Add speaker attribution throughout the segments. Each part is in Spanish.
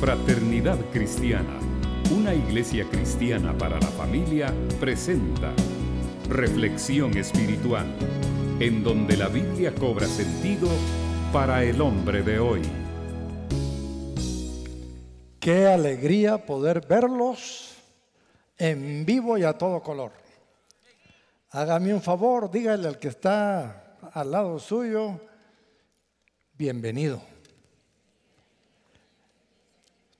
Speaker 1: Fraternidad Cristiana, una iglesia cristiana para la familia, presenta Reflexión Espiritual, en donde la Biblia cobra sentido para el hombre de hoy. Qué alegría poder verlos en vivo y a todo color. Hágame un favor, dígale al que está al lado suyo, bienvenido.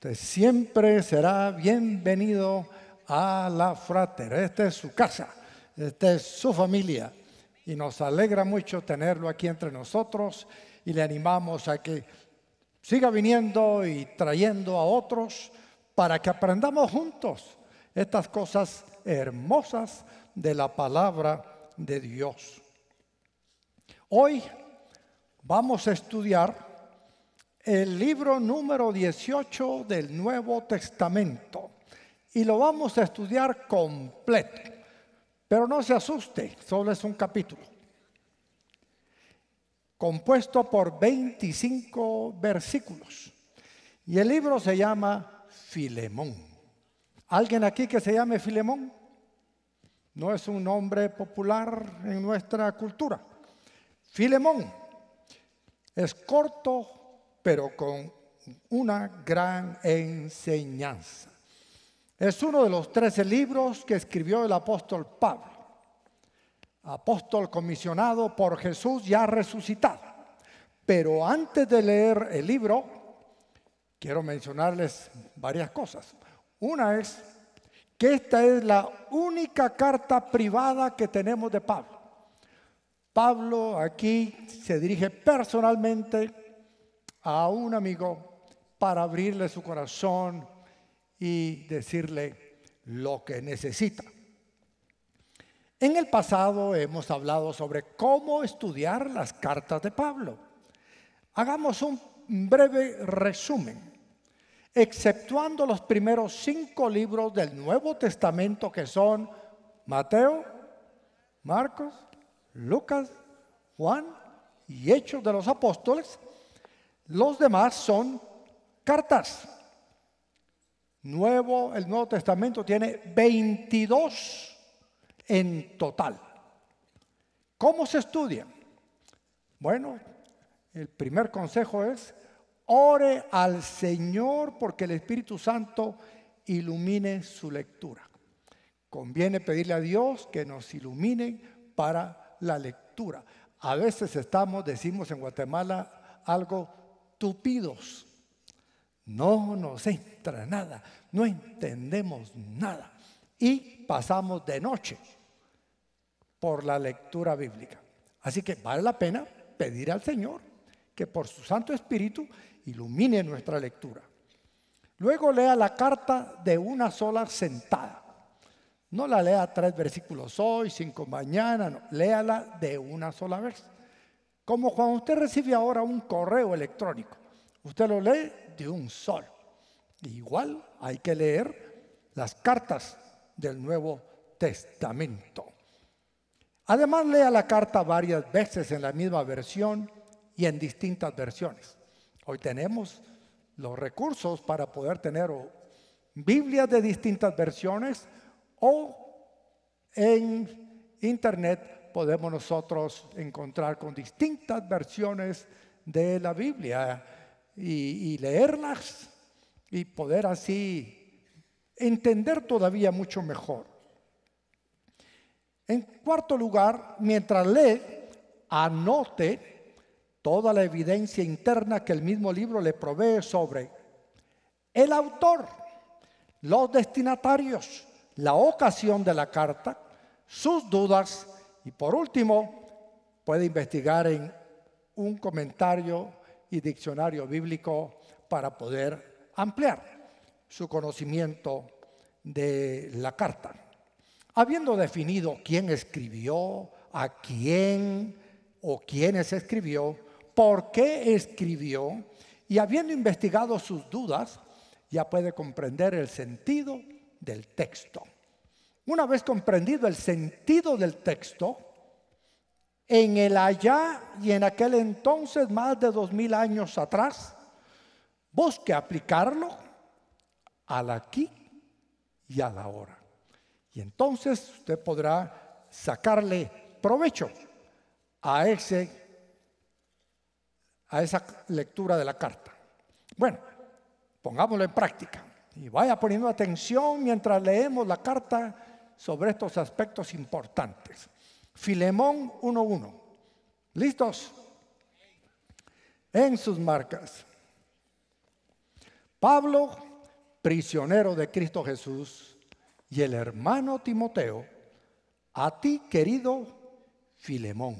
Speaker 1: Usted siempre será bienvenido a la frater. Esta es su casa, esta es su familia. Y nos alegra mucho tenerlo aquí entre nosotros y le animamos a que siga viniendo y trayendo a otros para que aprendamos juntos estas cosas hermosas de la palabra de Dios. Hoy vamos a estudiar el libro número 18 del Nuevo Testamento y lo vamos a estudiar completo. Pero no se asuste, solo es un capítulo. Compuesto por 25 versículos. Y el libro se llama Filemón. ¿Alguien aquí que se llame Filemón? No es un nombre popular en nuestra cultura. Filemón es corto, pero con una gran enseñanza. Es uno de los trece libros que escribió el apóstol Pablo, apóstol comisionado por Jesús ya resucitado. Pero antes de leer el libro, quiero mencionarles varias cosas. Una es que esta es la única carta privada que tenemos de Pablo. Pablo aquí se dirige personalmente a un amigo para abrirle su corazón y decirle lo que necesita. En el pasado hemos hablado sobre cómo estudiar las cartas de Pablo. Hagamos un breve resumen. Exceptuando los primeros cinco libros del Nuevo Testamento que son Mateo, Marcos, Lucas, Juan y Hechos de los Apóstoles, los demás son cartas. Nuevo, el Nuevo Testamento tiene 22 en total. ¿Cómo se estudia? Bueno, el primer consejo es, ore al Señor porque el Espíritu Santo ilumine su lectura. Conviene pedirle a Dios que nos ilumine para la lectura. A veces estamos, decimos en Guatemala, algo tupidos. No nos entra nada, no entendemos nada. Y pasamos de noche por la lectura bíblica. Así que vale la pena pedir al Señor que por su Santo Espíritu ilumine nuestra lectura. Luego lea la carta de una sola sentada. No la lea tres versículos hoy, cinco mañana, no. léala de una sola vez. Como cuando usted recibe ahora un correo electrónico, usted lo lee de un sol. Igual hay que leer las cartas del Nuevo Testamento. Además, lea la carta varias veces en la misma versión y en distintas versiones. Hoy tenemos los recursos para poder tener Biblias de distintas versiones o en internet podemos nosotros encontrar con distintas versiones de la Biblia y, leerlas y poder así entender todavía mucho mejor. En cuarto lugar, mientras lee, anote toda la evidencia interna que el mismo libro le provee sobre el autor, los destinatarios, la ocasión de la carta, sus dudas y por último, puede investigar en un comentario y diccionario bíblico para poder ampliar su conocimiento de la carta. Habiendo definido quién escribió, a quién o quiénes escribió, por qué escribió, y habiendo investigado sus dudas, ya puede comprender el sentido del texto. Una vez comprendido el sentido del texto, en el allá y en aquel entonces, más de dos mil años atrás, busque aplicarlo al aquí y al ahora Y entonces usted podrá sacarle provecho a, ese, a esa lectura de la carta. Bueno, pongámoslo en práctica y vaya poniendo atención mientras leemos la carta sobre estos aspectos importantes. Filemón 1.1. ¿Listos? En sus marcas. Pablo, prisionero de Cristo Jesús, y el hermano Timoteo, a ti querido Filemón,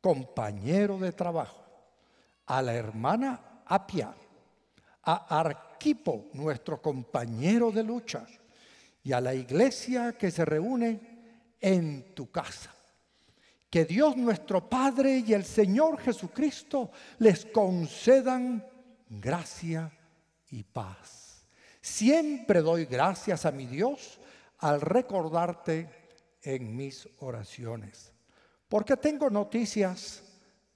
Speaker 1: compañero de trabajo, a la hermana Apia, a Arquipo, nuestro compañero de lucha y a la iglesia que se reúne en tu casa. Que Dios nuestro Padre y el Señor Jesucristo les concedan gracia y paz. Siempre doy gracias a mi Dios al recordarte en mis oraciones, porque tengo noticias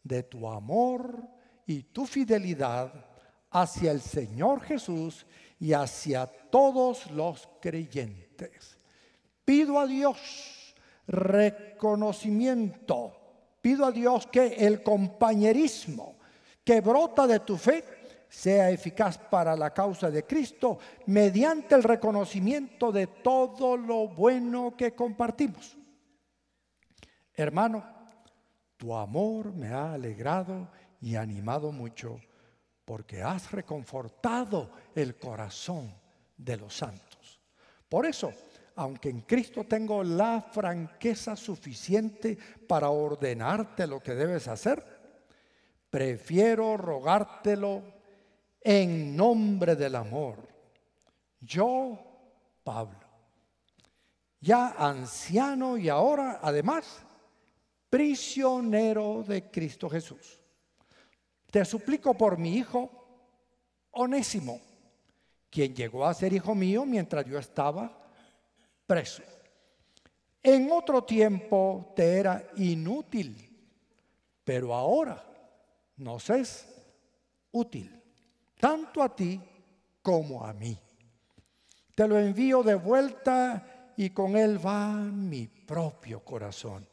Speaker 1: de tu amor y tu fidelidad hacia el Señor Jesús y hacia todos los creyentes. Pido a Dios reconocimiento, pido a Dios que el compañerismo que brota de tu fe sea eficaz para la causa de Cristo mediante el reconocimiento de todo lo bueno que compartimos. Hermano, tu amor me ha alegrado y animado mucho porque has reconfortado el corazón de los santos. Por eso, aunque en Cristo tengo la franqueza suficiente para ordenarte lo que debes hacer, prefiero rogártelo en nombre del amor. Yo, Pablo, ya anciano y ahora, además, prisionero de Cristo Jesús. Te suplico por mi hijo, onésimo quien llegó a ser hijo mío mientras yo estaba preso. En otro tiempo te era inútil, pero ahora nos es útil, tanto a ti como a mí. Te lo envío de vuelta y con él va mi propio corazón.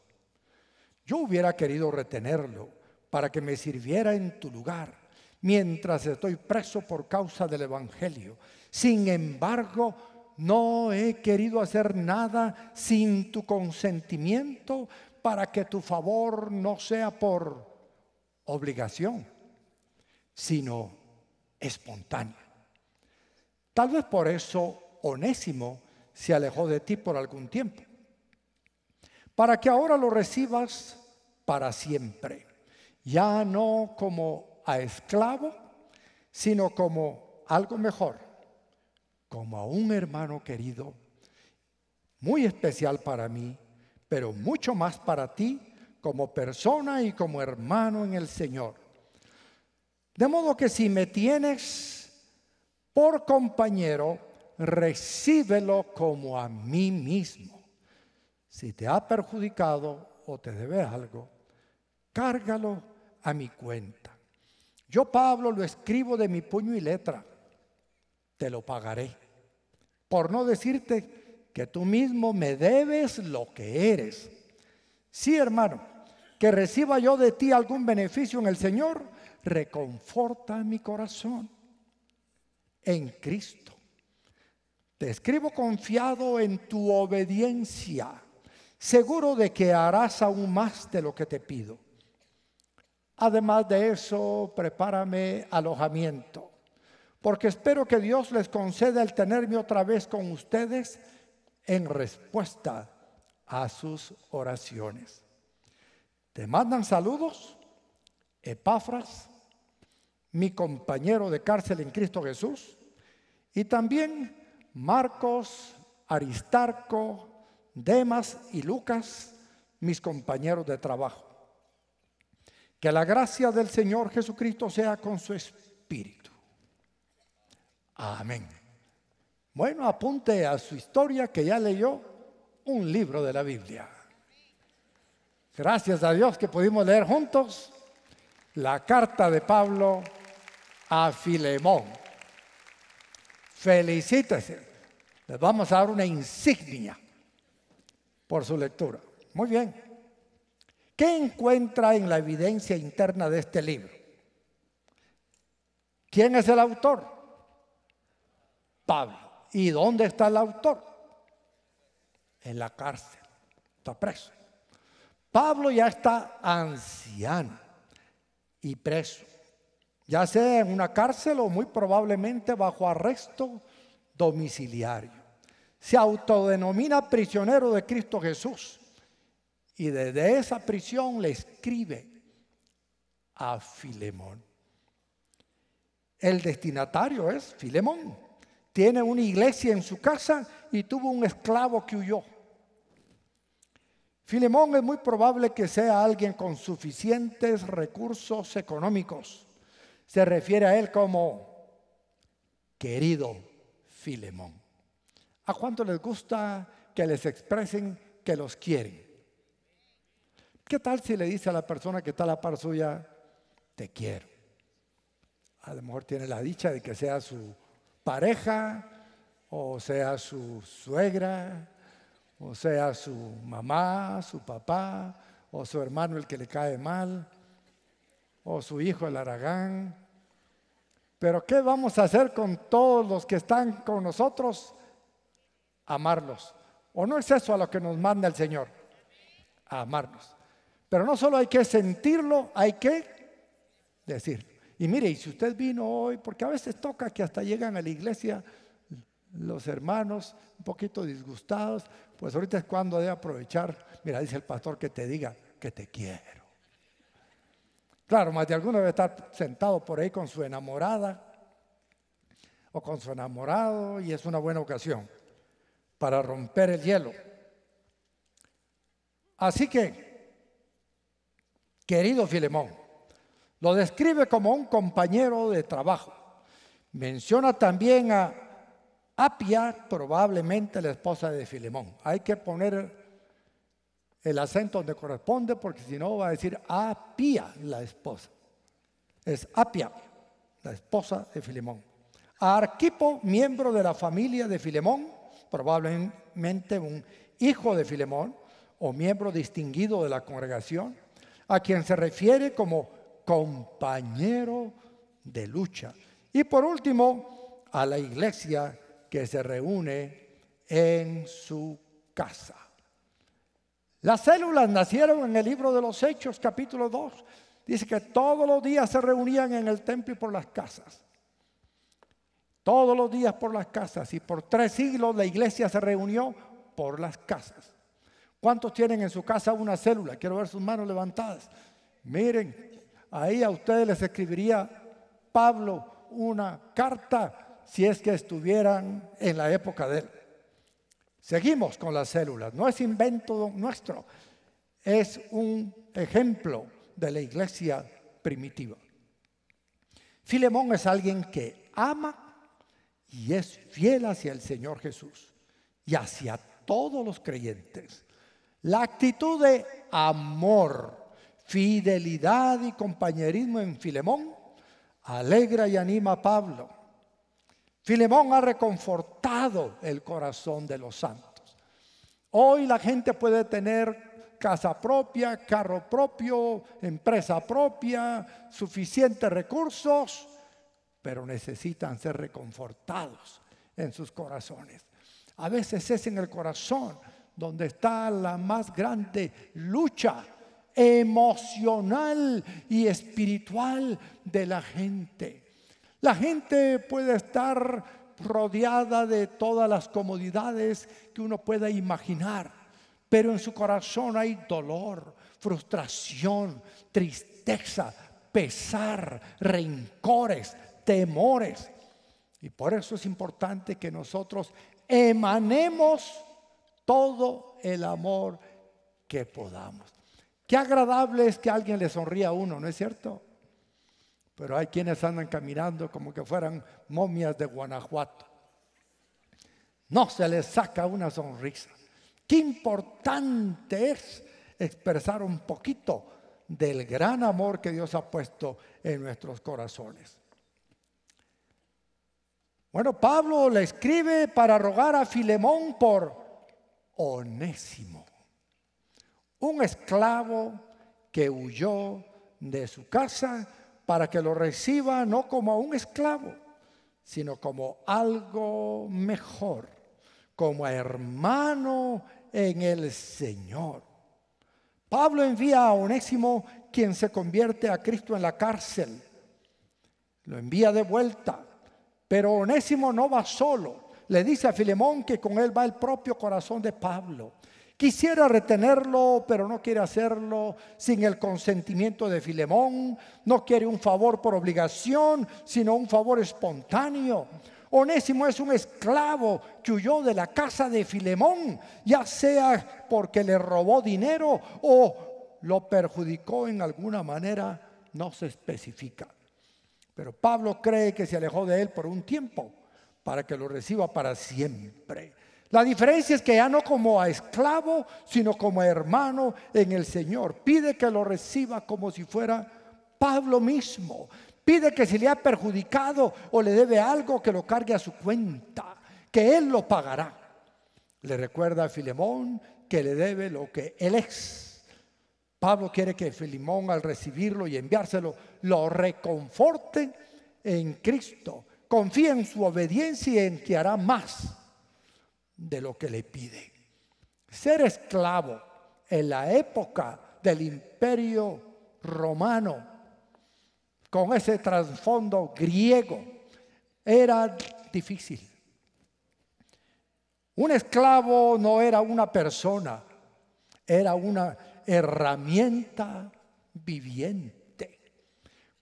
Speaker 1: Yo hubiera querido retenerlo para que me sirviera en tu lugar mientras estoy preso por causa del Evangelio. Sin embargo, no he querido hacer nada sin tu consentimiento para que tu favor no sea por obligación, sino espontánea. Tal vez por eso Onésimo se alejó de ti por algún tiempo, para que ahora lo recibas para siempre, ya no como a esclavo, sino como algo mejor, como a un hermano querido, muy especial para mí, pero mucho más para ti como persona y como hermano en el Señor. De modo que si me tienes por compañero, recíbelo como a mí mismo. Si te ha perjudicado o te debe algo, cárgalo a mi cuenta. Yo, Pablo, lo escribo de mi puño y letra. Te lo pagaré. Por no decirte que tú mismo me debes lo que eres. Sí, hermano, que reciba yo de ti algún beneficio en el Señor, reconforta mi corazón en Cristo. Te escribo confiado en tu obediencia, seguro de que harás aún más de lo que te pido Además de eso, prepárame alojamiento, porque espero que Dios les conceda el tenerme otra vez con ustedes en respuesta a sus oraciones. Te mandan saludos, Epafras, mi compañero de cárcel en Cristo Jesús, y también Marcos, Aristarco, Demas y Lucas, mis compañeros de trabajo. Que la gracia del Señor Jesucristo sea con su espíritu. Amén. Bueno, apunte a su historia que ya leyó un libro de la Biblia. Gracias a Dios que pudimos leer juntos la carta de Pablo a Filemón. Felicítese. Les vamos a dar una insignia por su lectura. Muy bien. ¿Qué encuentra en la evidencia interna de este libro? ¿Quién es el autor? Pablo. ¿Y dónde está el autor? En la cárcel. Está preso. Pablo ya está anciano y preso. Ya sea en una cárcel o muy probablemente bajo arresto domiciliario. Se autodenomina prisionero de Cristo Jesús y desde esa prisión le escribe a Filemón. El destinatario es Filemón. Tiene una iglesia en su casa y tuvo un esclavo que huyó. Filemón es muy probable que sea alguien con suficientes recursos económicos. Se refiere a él como querido Filemón. ¿A cuánto les gusta que les expresen que los quieren? ¿Qué tal si le dice a la persona que está a la par suya, te quiero? A lo mejor tiene la dicha de que sea su pareja, o sea su suegra, o sea su mamá, su papá, o su hermano el que le cae mal, o su hijo el aragán. Pero ¿qué vamos a hacer con todos los que están con nosotros? Amarlos. ¿O no es eso a lo que nos manda el Señor? A amarnos. Pero no solo hay que sentirlo, hay que decirlo. Y mire, y si usted vino hoy, porque a veces toca que hasta llegan a la iglesia los hermanos un poquito disgustados, pues ahorita es cuando debe aprovechar. Mira, dice el pastor que te diga que te quiero. Claro, más de alguno debe estar sentado por ahí con su enamorada o con su enamorado y es una buena ocasión para romper el hielo. Así que querido Filemón. Lo describe como un compañero de trabajo. Menciona también a Apia, probablemente la esposa de Filemón. Hay que poner el acento donde corresponde porque si no va a decir Apia, la esposa. Es Apia, la esposa de Filemón. A Arquipo, miembro de la familia de Filemón, probablemente un hijo de Filemón o miembro distinguido de la congregación a quien se refiere como compañero de lucha. Y por último, a la iglesia que se reúne en su casa. Las células nacieron en el libro de los Hechos, capítulo 2. Dice que todos los días se reunían en el templo y por las casas. Todos los días por las casas. Y por tres siglos la iglesia se reunió por las casas. ¿Cuántos tienen en su casa una célula? Quiero ver sus manos levantadas. Miren, ahí a ustedes les escribiría Pablo una carta si es que estuvieran en la época de él. Seguimos con las células. No es invento nuestro, es un ejemplo de la iglesia primitiva. Filemón es alguien que ama y es fiel hacia el Señor Jesús y hacia todos los creyentes. La actitud de amor, fidelidad y compañerismo en Filemón alegra y anima a Pablo. Filemón ha reconfortado el corazón de los santos. Hoy la gente puede tener casa propia, carro propio, empresa propia, suficientes recursos, pero necesitan ser reconfortados en sus corazones. A veces es en el corazón donde está la más grande lucha emocional y espiritual de la gente. La gente puede estar rodeada de todas las comodidades que uno pueda imaginar, pero en su corazón hay dolor, frustración, tristeza, pesar, rencores, temores. Y por eso es importante que nosotros emanemos todo el amor que podamos. Qué agradable es que alguien le sonría a uno, ¿no es cierto? Pero hay quienes andan caminando como que fueran momias de Guanajuato. No se les saca una sonrisa. Qué importante es expresar un poquito del gran amor que Dios ha puesto en nuestros corazones. Bueno, Pablo le escribe para rogar a Filemón por Onésimo, un esclavo que huyó de su casa para que lo reciba no como a un esclavo, sino como algo mejor, como hermano en el Señor. Pablo envía a Onésimo, quien se convierte a Cristo en la cárcel. Lo envía de vuelta, pero Onésimo no va solo le dice a Filemón que con él va el propio corazón de Pablo. Quisiera retenerlo, pero no quiere hacerlo sin el consentimiento de Filemón. No quiere un favor por obligación, sino un favor espontáneo. Onésimo es un esclavo que huyó de la casa de Filemón, ya sea porque le robó dinero o lo perjudicó en alguna manera, no se especifica. Pero Pablo cree que se alejó de él por un tiempo para que lo reciba para siempre. La diferencia es que ya no como a esclavo, sino como hermano en el Señor. Pide que lo reciba como si fuera Pablo mismo. Pide que si le ha perjudicado o le debe algo, que lo cargue a su cuenta, que él lo pagará. Le recuerda a Filemón que le debe lo que él es. Pablo quiere que Filemón al recibirlo y enviárselo lo reconforte en Cristo confía en su obediencia y en que hará más de lo que le pide. Ser esclavo en la época del imperio romano, con ese trasfondo griego, era difícil. Un esclavo no era una persona, era una herramienta viviente.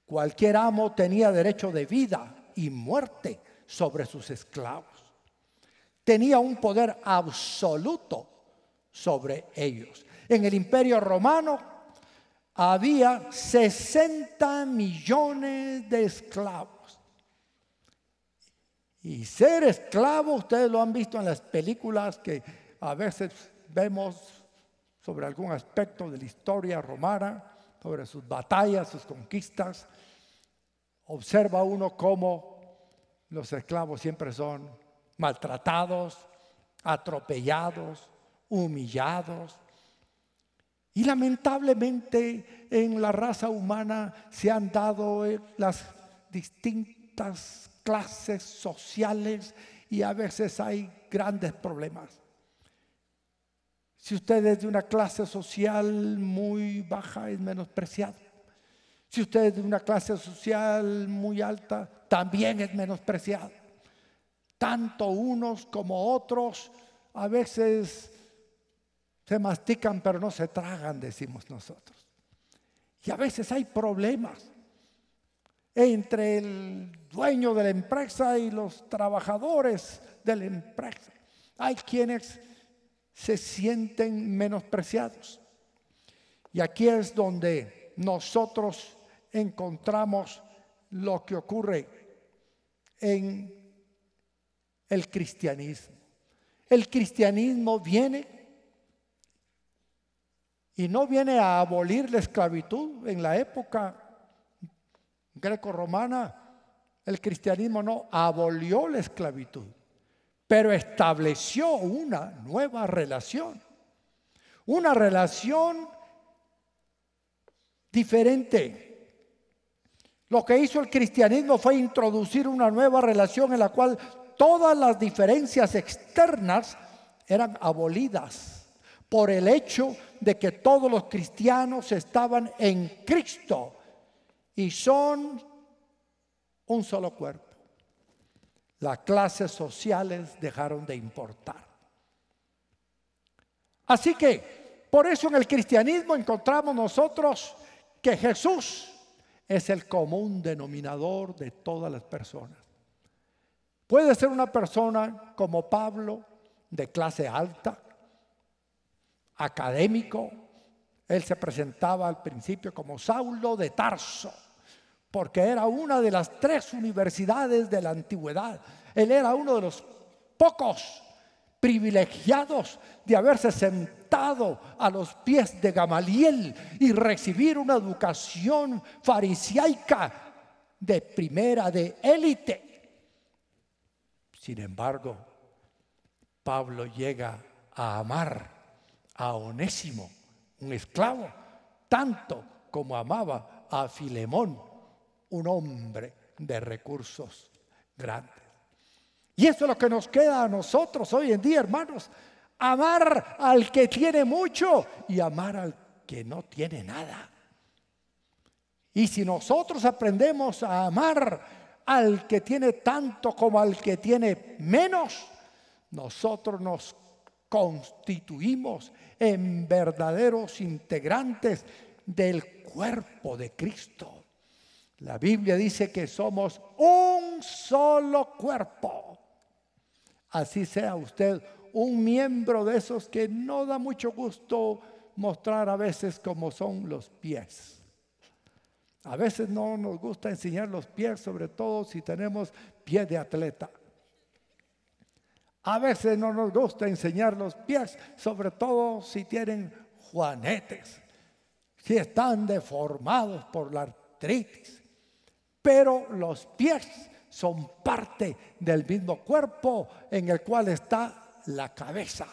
Speaker 1: Cualquier amo tenía derecho de vida, y muerte sobre sus esclavos. Tenía un poder absoluto sobre ellos. En el imperio romano había 60 millones de esclavos. Y ser esclavo, ustedes lo han visto en las películas que a veces vemos sobre algún aspecto de la historia romana, sobre sus batallas, sus conquistas observa uno cómo los esclavos siempre son maltratados, atropellados, humillados. Y lamentablemente en la raza humana se han dado eh, las distintas clases sociales y a veces hay grandes problemas. Si usted es de una clase social muy baja, es menospreciado. Si usted es de una clase social muy alta, también es menospreciado. Tanto unos como otros a veces se mastican pero no se tragan, decimos nosotros. Y a veces hay problemas entre el dueño de la empresa y los trabajadores de la empresa. Hay quienes se sienten menospreciados. Y aquí es donde nosotros encontramos lo que ocurre en el cristianismo. El cristianismo viene y no viene a abolir la esclavitud en la época greco-romana. El cristianismo no abolió la esclavitud, pero estableció una nueva relación. Una relación diferente lo que hizo el cristianismo fue introducir una nueva relación en la cual todas las diferencias externas eran abolidas por el hecho de que todos los cristianos estaban en Cristo y son un solo cuerpo. Las clases sociales dejaron de importar. Así que, por eso en el cristianismo encontramos nosotros que Jesús es el común denominador de todas las personas. Puede ser una persona como Pablo, de clase alta, académico. Él se presentaba al principio como Saulo de Tarso, porque era una de las tres universidades de la antigüedad. Él era uno de los pocos privilegiados de haberse sentado a los pies de Gamaliel y recibir una educación farisaica de primera, de élite. Sin embargo, Pablo llega a amar a Onésimo, un esclavo, tanto como amaba a Filemón, un hombre de recursos grandes. Y eso es lo que nos queda a nosotros hoy en día, hermanos amar al que tiene mucho y amar al que no tiene nada. Y si nosotros aprendemos a amar al que tiene tanto como al que tiene menos, nosotros nos constituimos en verdaderos integrantes del cuerpo de Cristo. La Biblia dice que somos un solo cuerpo. Así sea usted un miembro de esos que no da mucho gusto mostrar a veces cómo son los pies. A veces no nos gusta enseñar los pies, sobre todo si tenemos pie de atleta. A veces no nos gusta enseñar los pies, sobre todo si tienen juanetes, si están deformados por la artritis. Pero los pies son parte del mismo cuerpo en el cual está la cabeza,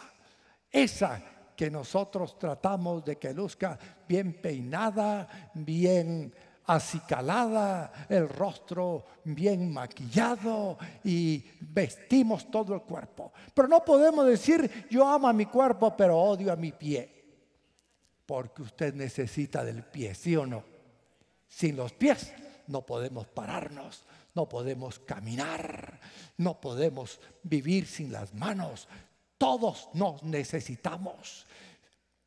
Speaker 1: esa que nosotros tratamos de que luzca bien peinada, bien acicalada, el rostro bien maquillado y vestimos todo el cuerpo. Pero no podemos decir yo amo a mi cuerpo pero odio a mi pie, porque usted necesita del pie, ¿sí o no? Sin los pies no podemos pararnos, no podemos caminar, no podemos vivir sin las manos. Todos nos necesitamos.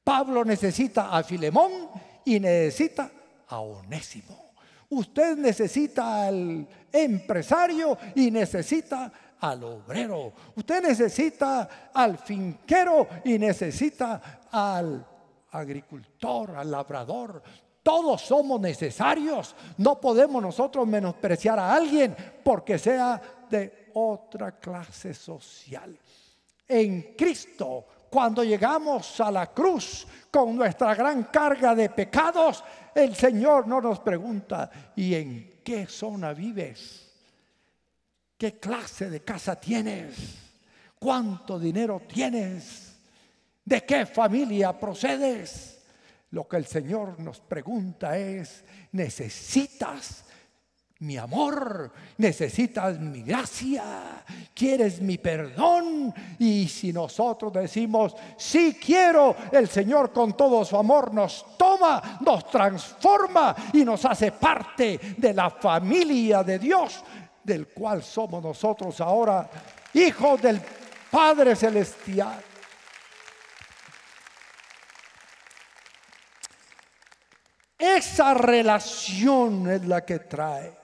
Speaker 1: Pablo necesita a Filemón y necesita a Onésimo. Usted necesita al empresario y necesita al obrero. Usted necesita al finquero y necesita al agricultor, al labrador. Todos somos necesarios. No podemos nosotros menospreciar a alguien porque sea de otra clase social. En Cristo, cuando llegamos a la cruz con nuestra gran carga de pecados, el Señor no nos pregunta, ¿y en qué zona vives? ¿Qué clase de casa tienes? ¿Cuánto dinero tienes? ¿De qué familia procedes? Lo que el Señor nos pregunta es, ¿necesitas mi amor? ¿Necesitas mi gracia? ¿Quieres mi perdón? Y si nosotros decimos, sí quiero, el Señor con todo su amor nos toma, nos transforma y nos hace parte de la familia de Dios, del cual somos nosotros ahora hijos del Padre Celestial. Esa relación es la que trae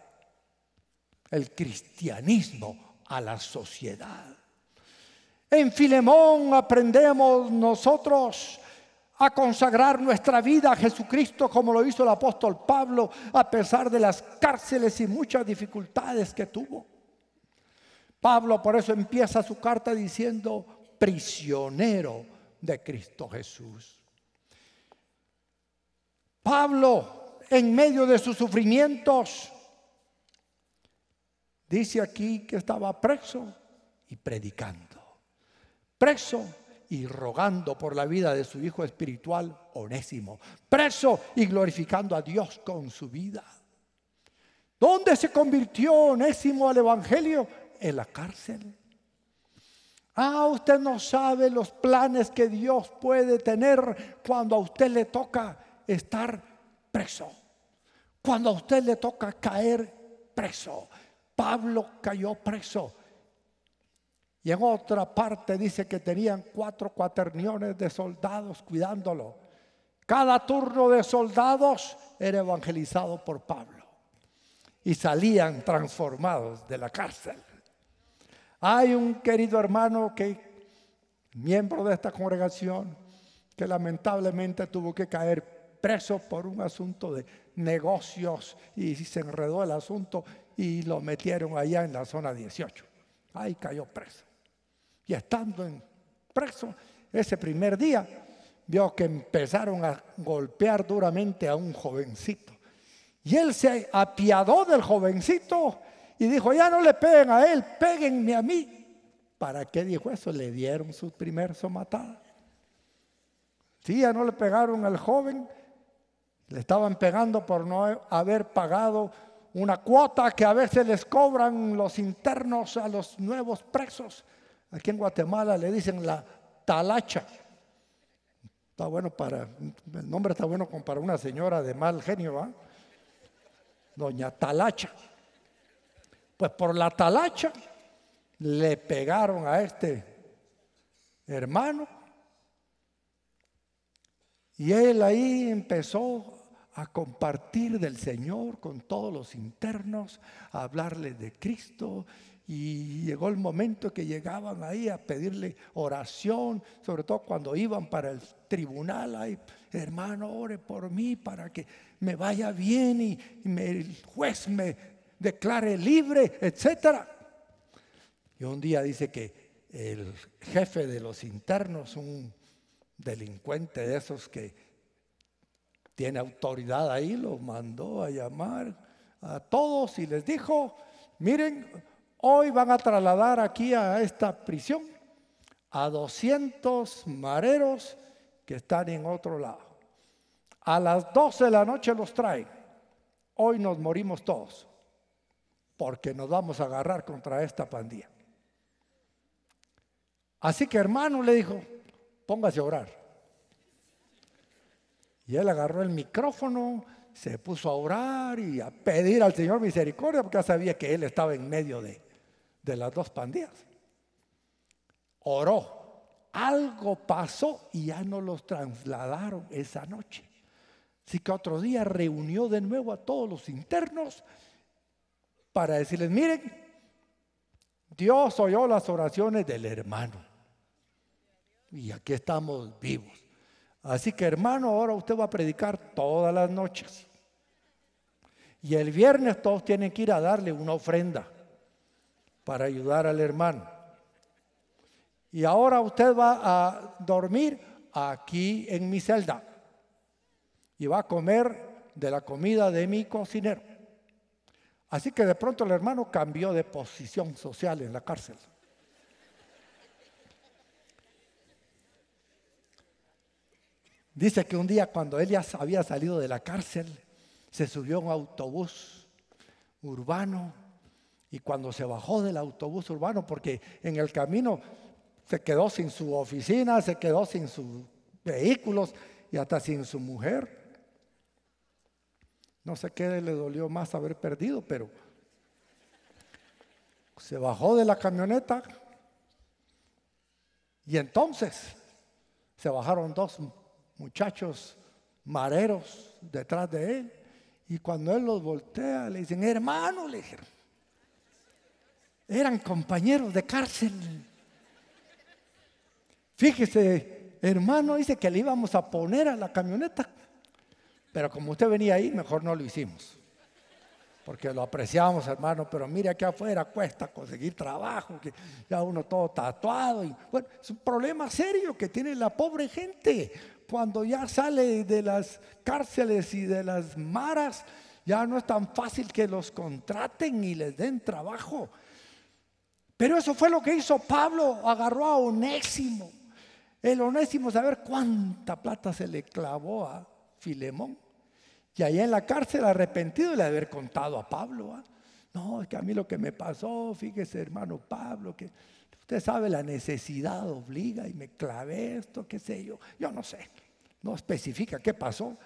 Speaker 1: el cristianismo a la sociedad. En Filemón aprendemos nosotros a consagrar nuestra vida a Jesucristo como lo hizo el apóstol Pablo a pesar de las cárceles y muchas dificultades que tuvo. Pablo por eso empieza su carta diciendo, prisionero de Cristo Jesús. Pablo, en medio de sus sufrimientos, dice aquí que estaba preso y predicando. Preso y rogando por la vida de su hijo espiritual, Onésimo. Preso y glorificando a Dios con su vida. ¿Dónde se convirtió Onésimo al Evangelio? En la cárcel. Ah, usted no sabe los planes que Dios puede tener cuando a usted le toca estar preso. Cuando a usted le toca caer preso. Pablo cayó preso. Y en otra parte dice que tenían cuatro cuaterniones de soldados cuidándolo. Cada turno de soldados era evangelizado por Pablo. Y salían transformados de la cárcel. Hay un querido hermano que, miembro de esta congregación, que lamentablemente tuvo que caer preso por un asunto de negocios y se enredó el asunto y lo metieron allá en la zona 18. Ahí cayó preso. Y estando en preso, ese primer día vio que empezaron a golpear duramente a un jovencito. Y él se apiadó del jovencito y dijo, ya no le peguen a él, péguenme a mí. ¿Para qué dijo eso? Le dieron su primer somatada. Si ya no le pegaron al joven, le estaban pegando por no haber pagado una cuota que a veces les cobran los internos a los nuevos presos. Aquí en Guatemala le dicen la talacha. Está bueno para, el nombre está bueno como para una señora de mal genio, ¿eh? Doña Talacha. Pues por la talacha le pegaron a este hermano. Y él ahí empezó a compartir del Señor con todos los internos, a hablarles de Cristo. Y llegó el momento que llegaban ahí a pedirle oración, sobre todo cuando iban para el tribunal, hermano, ore por mí para que me vaya bien y, el juez me declare libre, etc. Y un día dice que el jefe de los internos, un delincuente de esos que tiene autoridad ahí, los mandó a llamar a todos y les dijo, miren, hoy van a trasladar aquí a esta prisión a 200 mareros que están en otro lado. A las 12 de la noche los traen. Hoy nos morimos todos porque nos vamos a agarrar contra esta pandilla. Así que hermano le dijo, póngase a orar. Y él agarró el micrófono, se puso a orar y a pedir al Señor misericordia porque ya sabía que él estaba en medio de, las dos pandillas. Oró. Algo pasó y ya no los trasladaron esa noche. Así que otro día reunió de nuevo a todos los internos para decirles, miren, Dios oyó las oraciones del hermano. Y aquí estamos vivos. Así que hermano, ahora usted va a predicar todas las noches. Y el viernes todos tienen que ir a darle una ofrenda para ayudar al hermano. Y ahora usted va a dormir aquí en mi celda y va a comer de la comida de mi cocinero. Así que de pronto el hermano cambió de posición social en la cárcel. Dice que un día cuando él ya había salido de la cárcel, se subió a un autobús urbano y cuando se bajó del autobús urbano, porque en el camino se quedó sin su oficina, se quedó sin sus vehículos y hasta sin su mujer. No sé qué le dolió más haber perdido, pero se bajó de la camioneta y entonces se bajaron dos muchachos mareros detrás de él. Y cuando él los voltea, le dicen, hermano, le dijeron. Eran compañeros de cárcel. Fíjese, hermano, dice que le íbamos a poner a la camioneta. Pero como usted venía ahí, mejor no lo hicimos. Porque lo apreciamos, hermano, pero mire aquí afuera cuesta conseguir trabajo, que ya uno todo tatuado. Y, bueno, es un problema serio que tiene la pobre gente cuando ya sale de las cárceles y de las maras, ya no es tan fácil que los contraten y les den trabajo. Pero eso fue lo que hizo Pablo, agarró a Onésimo. El Onésimo, saber cuánta plata se le clavó a Filemón. Y allá en la cárcel, arrepentido, de haber contado a Pablo. ¿ah? No, es que a mí lo que me pasó, fíjese, hermano Pablo, que Usted sabe, la necesidad obliga y me clavé esto, qué sé yo. Yo no sé, no especifica qué pasó,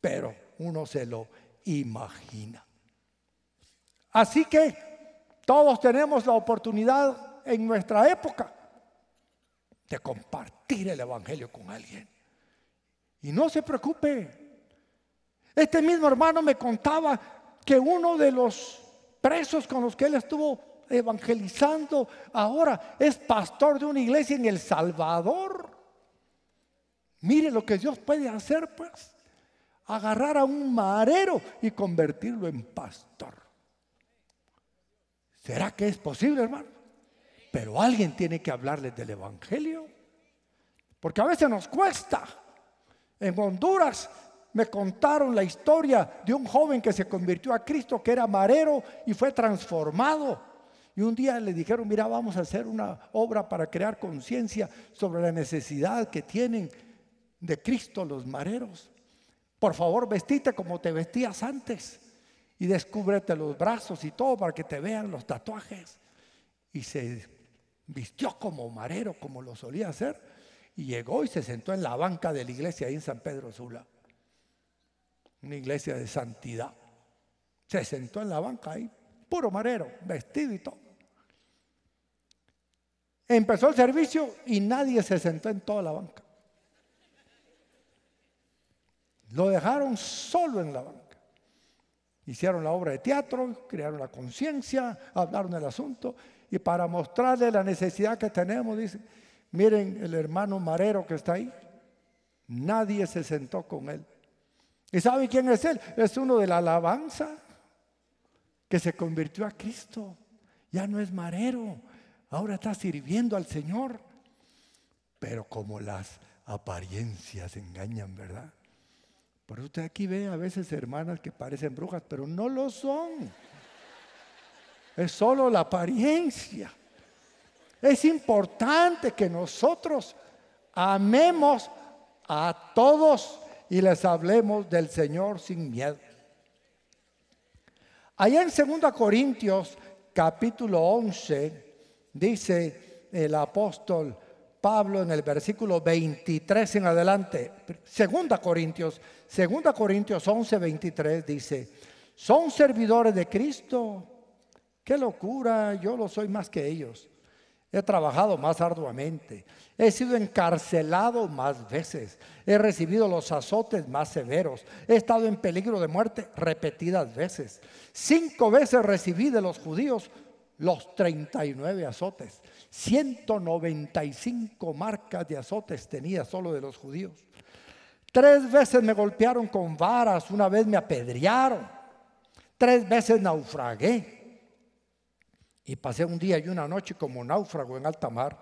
Speaker 1: pero uno se lo imagina. Así que todos tenemos la oportunidad en nuestra época de compartir el Evangelio con alguien. Y no se preocupe. Este mismo hermano me contaba que uno de los presos con los que él estuvo evangelizando ahora, es pastor de una iglesia en El Salvador. Mire lo que Dios puede hacer, pues. Agarrar a un marero y convertirlo en pastor. ¿Será que es posible, hermano? Pero alguien tiene que hablarles del Evangelio. Porque a veces nos cuesta. En Honduras me contaron la historia de un joven que se convirtió a Cristo, que era marero y fue transformado. Y un día le dijeron, mira, vamos a hacer una obra para crear conciencia sobre la necesidad que tienen de Cristo los mareros. Por favor, vestite como te vestías antes y descúbrete los brazos y todo para que te vean los tatuajes. Y se vistió como marero, como lo solía hacer, y llegó y se sentó en la banca de la iglesia ahí en San Pedro Sula, una iglesia de santidad. Se sentó en la banca ahí, puro marero, vestido y todo. Empezó el servicio y nadie se sentó en toda la banca. Lo dejaron solo en la banca. Hicieron la obra de teatro, crearon la conciencia, hablaron del asunto y para mostrarle la necesidad que tenemos, dice, miren el hermano Marero que está ahí, nadie se sentó con él. ¿Y sabe quién es él? Es uno de la alabanza que se convirtió a Cristo. Ya no es Marero, ahora está sirviendo al Señor. Pero como las apariencias engañan, ¿verdad? Por eso usted aquí ve a veces hermanas que parecen brujas, pero no lo son. Es solo la apariencia. Es importante que nosotros amemos a todos y les hablemos del Señor sin miedo. Allá en 2 Corintios capítulo 11, dice el apóstol Pablo en el versículo 23 en adelante, segunda Corintios, segunda Corintios 11, 23 dice, son servidores de Cristo. Qué locura, yo lo soy más que ellos. He trabajado más arduamente, he sido encarcelado más veces, he recibido los azotes más severos, he estado en peligro de muerte repetidas veces. Cinco veces recibí de los judíos los 39 azotes, 195 marcas de azotes tenía solo de los judíos. Tres veces me golpearon con varas, una vez me apedrearon, tres veces naufragué. Y pasé un día y una noche como náufrago en alta mar.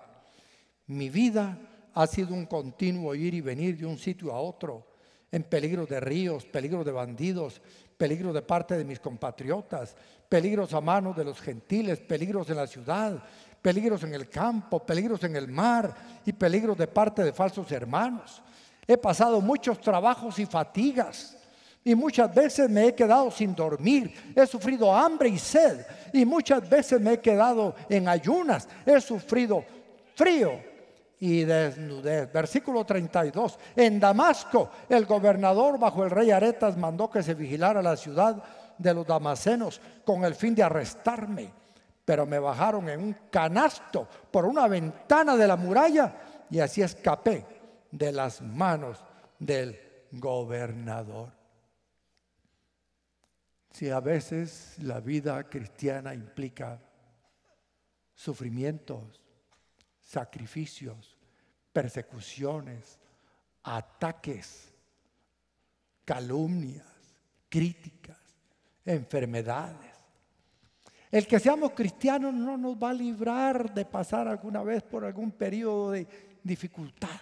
Speaker 1: Mi vida ha sido un continuo ir y venir de un sitio a otro, en peligro de ríos, peligro de bandidos, peligros de parte de mis compatriotas, peligros a manos de los gentiles, peligros en la ciudad, peligros en el campo, peligros en el mar y peligros de parte de falsos hermanos. He pasado muchos trabajos y fatigas y muchas veces me he quedado sin dormir, he sufrido hambre y sed y muchas veces me he quedado en ayunas, he sufrido frío, y desnudez. Versículo 32. En Damasco el gobernador bajo el rey Aretas mandó que se vigilara la ciudad de los damasenos con el fin de arrestarme, pero me bajaron en un canasto por una ventana de la muralla y así escapé de las manos del gobernador. Si a veces la vida cristiana implica sufrimientos, sacrificios, persecuciones, ataques, calumnias, críticas, enfermedades. El que seamos cristianos no nos va a librar de pasar alguna vez por algún periodo de dificultad.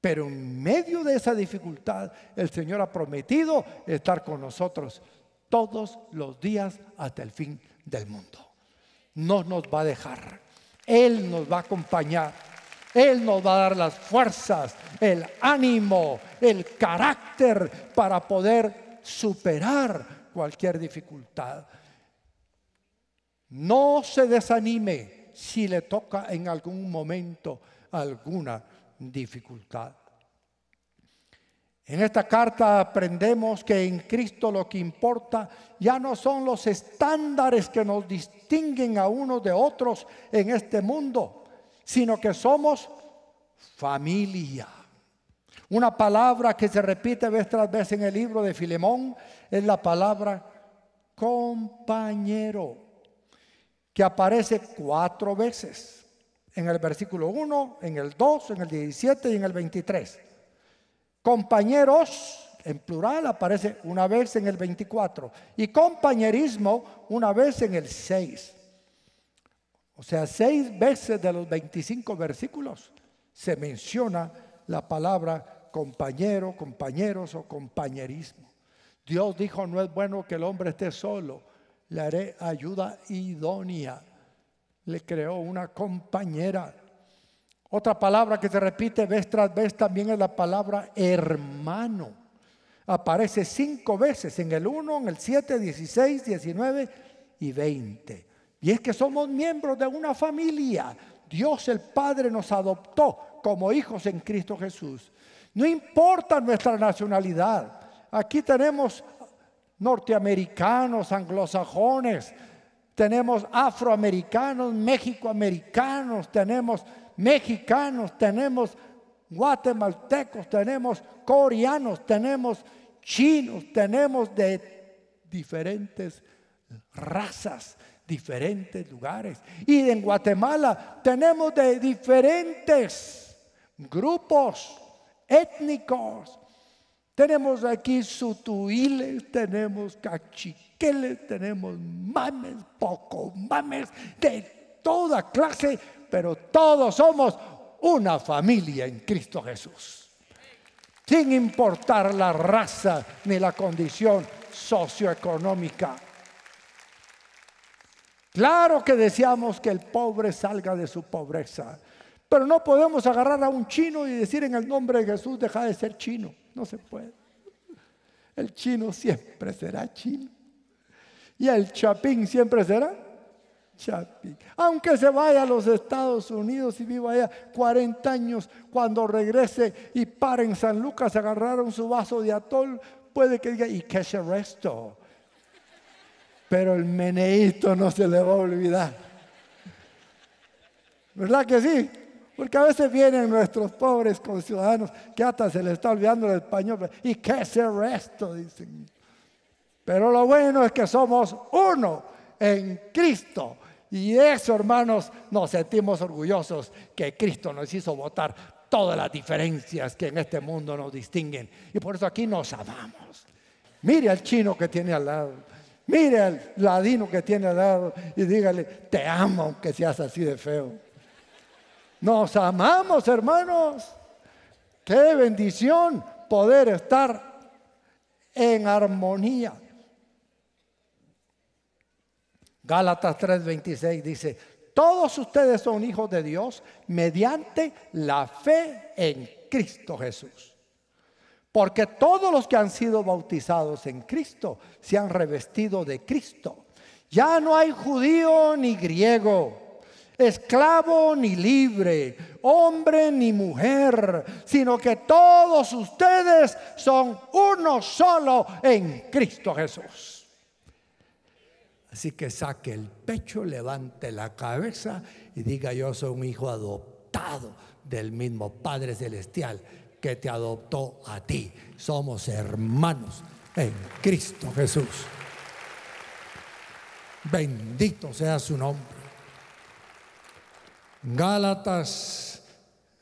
Speaker 1: Pero en medio de esa dificultad, el Señor ha prometido estar con nosotros todos los días hasta el fin del mundo. No nos va a dejar. Él nos va a acompañar. Él nos va a dar las fuerzas, el ánimo, el carácter para poder superar cualquier dificultad. No se desanime si le toca en algún momento alguna dificultad. En esta carta aprendemos que en Cristo lo que importa ya no son los estándares que nos distinguen a unos de otros en este mundo, sino que somos familia. Una palabra que se repite vez tras vez en el libro de Filemón es la palabra compañero, que aparece cuatro veces, en el versículo 1, en el 2, en el 17 y en el 23. Compañeros, en plural, aparece una vez en el 24. Y compañerismo una vez en el 6. O sea, seis veces de los 25 versículos se menciona la palabra compañero, compañeros o compañerismo. Dios dijo, no es bueno que el hombre esté solo, le haré ayuda idónea. Le creó una compañera otra palabra que se repite vez tras vez también es la palabra hermano. Aparece cinco veces en el 1, en el 7, 16, 19 y 20. Y es que somos miembros de una familia. Dios el Padre nos adoptó como hijos en Cristo Jesús. No importa nuestra nacionalidad. Aquí tenemos norteamericanos, anglosajones, tenemos afroamericanos, mexicoamericanos, tenemos mexicanos, tenemos guatemaltecos, tenemos coreanos, tenemos chinos, tenemos de diferentes razas, diferentes lugares. Y en Guatemala tenemos de diferentes grupos étnicos. Tenemos aquí sutuiles, tenemos cachiques que le tenemos mames, poco mames, de toda clase, pero todos somos una familia en Cristo Jesús. Sin importar la raza ni la condición socioeconómica. Claro que deseamos que el pobre salga de su pobreza, pero no podemos agarrar a un chino y decir en el nombre de Jesús deja de ser chino. No se puede. El chino siempre será chino. Y el Chapín siempre será Chapín. Aunque se vaya a los Estados Unidos y viva allá 40 años, cuando regrese y para en San Lucas, agarraron su vaso de atol, puede que diga, ¿y qué es el resto? Pero el meneíto no se le va a olvidar. ¿Verdad que sí? Porque a veces vienen nuestros pobres conciudadanos que hasta se le está olvidando el español. ¿Y qué es el resto? Dicen. Pero lo bueno es que somos uno en Cristo. Y eso, hermanos, nos sentimos orgullosos que Cristo nos hizo votar todas las diferencias que en este mundo nos distinguen. Y por eso aquí nos amamos. Mire al chino que tiene al lado. Mire al ladino que tiene al lado y dígale, te amo aunque seas así de feo. Nos amamos, hermanos. Qué bendición poder estar en armonía Gálatas 3:26 dice, todos ustedes son hijos de Dios mediante la fe en Cristo Jesús. Porque todos los que han sido bautizados en Cristo se han revestido de Cristo. Ya no hay judío ni griego esclavo ni libre, hombre ni mujer, sino que todos ustedes son uno solo en Cristo Jesús. Así que saque el pecho, levante la cabeza y diga yo soy un hijo adoptado del mismo Padre Celestial que te adoptó a ti. Somos hermanos en Cristo Jesús. Bendito sea su nombre. Gálatas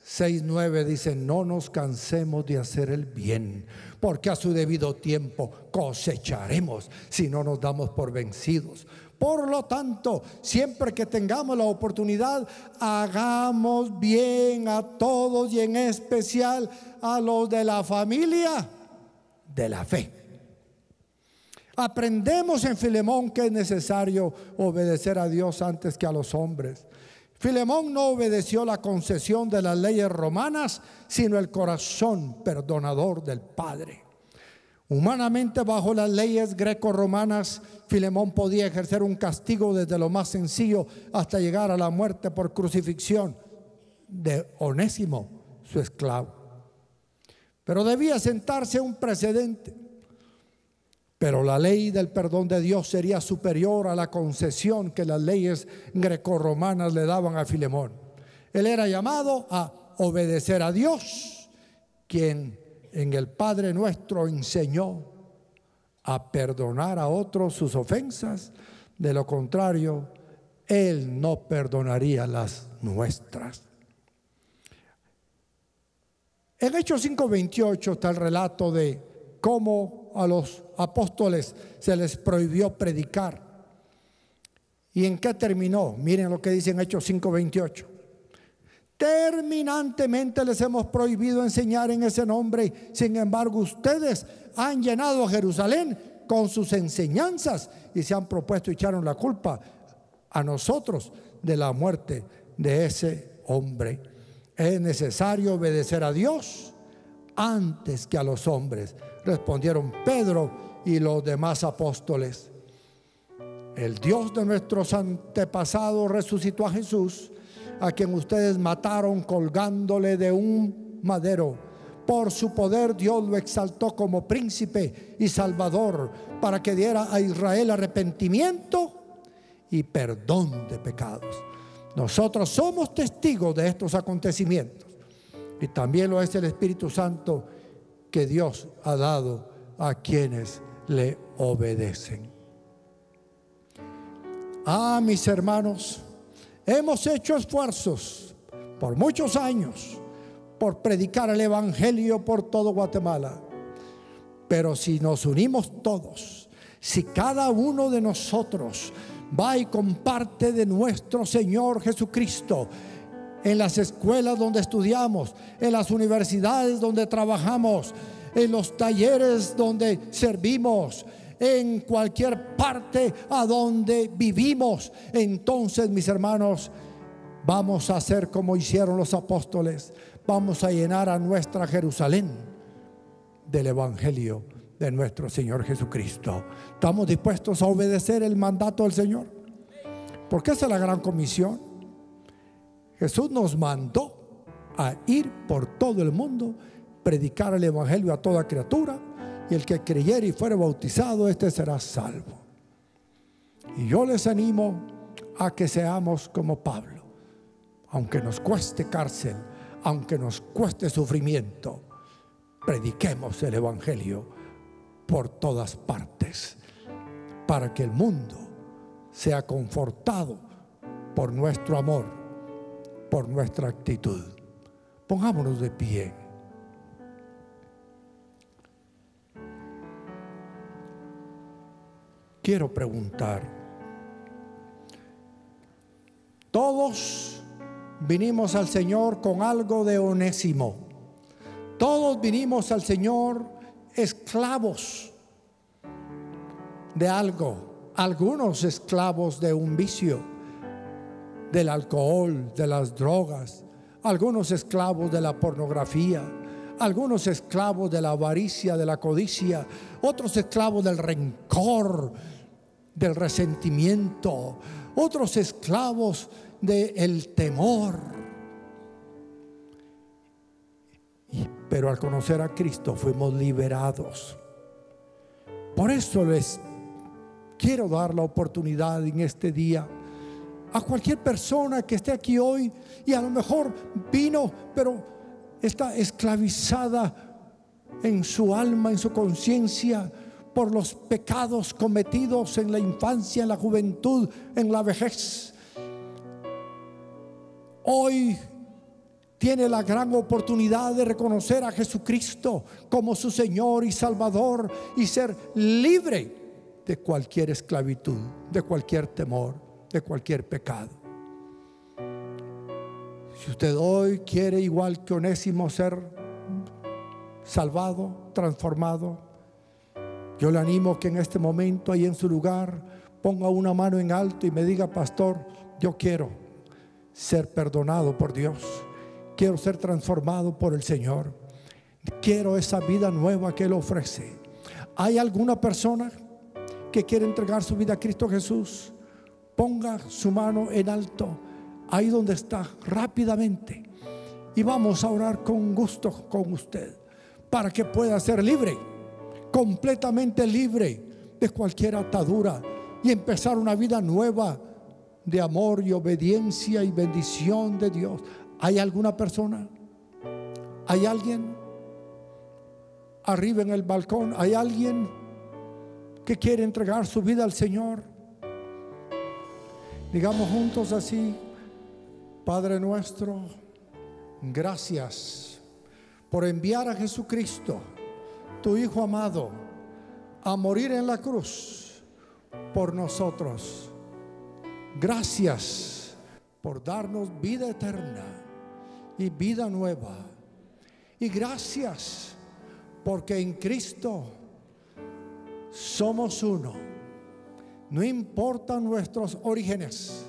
Speaker 1: 6.9 dice, no nos cansemos de hacer el bien porque a su debido tiempo cosecharemos si no nos damos por vencidos. Por lo tanto, siempre que tengamos la oportunidad, hagamos bien a todos y en especial a los de la familia de la fe. Aprendemos en Filemón que es necesario obedecer a Dios antes que a los hombres. Filemón no obedeció la concesión de las leyes romanas, sino el corazón perdonador del Padre. Humanamente, bajo las leyes greco-romanas, Filemón podía ejercer un castigo desde lo más sencillo hasta llegar a la muerte por crucifixión de Onésimo, su esclavo. Pero debía sentarse un precedente. Pero la ley del perdón de Dios sería superior a la concesión que las leyes grecorromanas le daban a Filemón. Él era llamado a obedecer a Dios, quien en el Padre nuestro enseñó a perdonar a otros sus ofensas. De lo contrario, Él no perdonaría las nuestras. En Hechos 5:28 está el relato de como a los apóstoles se les prohibió predicar. ¿Y en qué terminó? Miren lo que dice en Hechos 5:28. Terminantemente les hemos prohibido enseñar en ese nombre, sin embargo ustedes han llenado a Jerusalén con sus enseñanzas y se han propuesto y echaron la culpa a nosotros de la muerte de ese hombre. Es necesario obedecer a Dios antes que a los hombres, respondieron Pedro y los demás apóstoles. El Dios de nuestros antepasados resucitó a Jesús, a quien ustedes mataron colgándole de un madero. Por su poder Dios lo exaltó como príncipe y salvador para que diera a Israel arrepentimiento y perdón de pecados. Nosotros somos testigos de estos acontecimientos. Y también lo es el Espíritu Santo que Dios ha dado a quienes le obedecen. Ah, mis hermanos, hemos hecho esfuerzos por muchos años por predicar el Evangelio por todo Guatemala. Pero si nos unimos todos, si cada uno de nosotros va y comparte de nuestro Señor Jesucristo, en las escuelas donde estudiamos, en las universidades donde trabajamos, en los talleres donde servimos, en cualquier parte a donde vivimos. Entonces, mis hermanos, vamos a hacer como hicieron los apóstoles. Vamos a llenar a nuestra Jerusalén del Evangelio de nuestro Señor Jesucristo. ¿Estamos dispuestos a obedecer el mandato del Señor? Porque esa es la gran comisión. Jesús nos mandó a ir por todo el mundo, predicar el Evangelio a toda criatura, y el que creyere y fuere bautizado, este será salvo. Y yo les animo a que seamos como Pablo, aunque nos cueste cárcel, aunque nos cueste sufrimiento, prediquemos el Evangelio por todas partes, para que el mundo sea confortado por nuestro amor por nuestra actitud. Pongámonos de pie. Quiero preguntar, todos vinimos al Señor con algo de onésimo. Todos vinimos al Señor esclavos de algo, algunos esclavos de un vicio del alcohol, de las drogas, algunos esclavos de la pornografía, algunos esclavos de la avaricia, de la codicia, otros esclavos del rencor, del resentimiento, otros esclavos del temor. Pero al conocer a Cristo fuimos liberados. Por eso les quiero dar la oportunidad en este día a cualquier persona que esté aquí hoy y a lo mejor vino, pero está esclavizada en su alma, en su conciencia, por los pecados cometidos en la infancia, en la juventud, en la vejez. Hoy tiene la gran oportunidad de reconocer a Jesucristo como su Señor y Salvador y ser libre de cualquier esclavitud, de cualquier temor de cualquier pecado. Si usted hoy quiere, igual que Onésimo, ser salvado, transformado, yo le animo que en este momento, ahí en su lugar, ponga una mano en alto y me diga, pastor, yo quiero ser perdonado por Dios, quiero ser transformado por el Señor, quiero esa vida nueva que Él ofrece. ¿Hay alguna persona que quiere entregar su vida a Cristo Jesús? ponga su mano en alto, ahí donde está, rápidamente. Y vamos a orar con gusto con usted, para que pueda ser libre, completamente libre de cualquier atadura y empezar una vida nueva de amor y obediencia y bendición de Dios. ¿Hay alguna persona? ¿Hay alguien? Arriba en el balcón, ¿hay alguien que quiere entregar su vida al Señor? Digamos juntos así, Padre nuestro, gracias por enviar a Jesucristo, tu Hijo amado, a morir en la cruz por nosotros. Gracias por darnos vida eterna y vida nueva. Y gracias porque en Cristo somos uno no importan nuestros orígenes,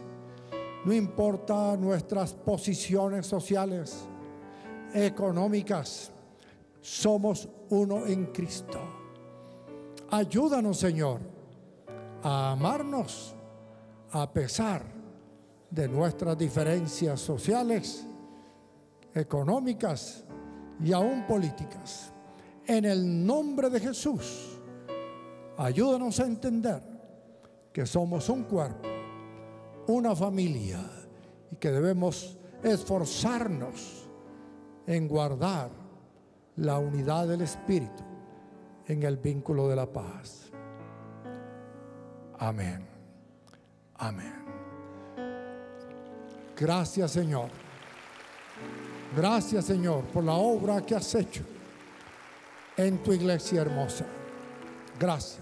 Speaker 1: no importa nuestras posiciones sociales, económicas, somos uno en Cristo. Ayúdanos, Señor, a amarnos a pesar de nuestras diferencias sociales, económicas y aún políticas. En el nombre de Jesús, ayúdanos a entender que somos un cuerpo, una familia y que debemos esforzarnos en guardar la unidad del Espíritu en el vínculo de la paz. Amén. Amén. Gracias Señor. Gracias Señor por la obra que has hecho en tu iglesia hermosa. Gracias.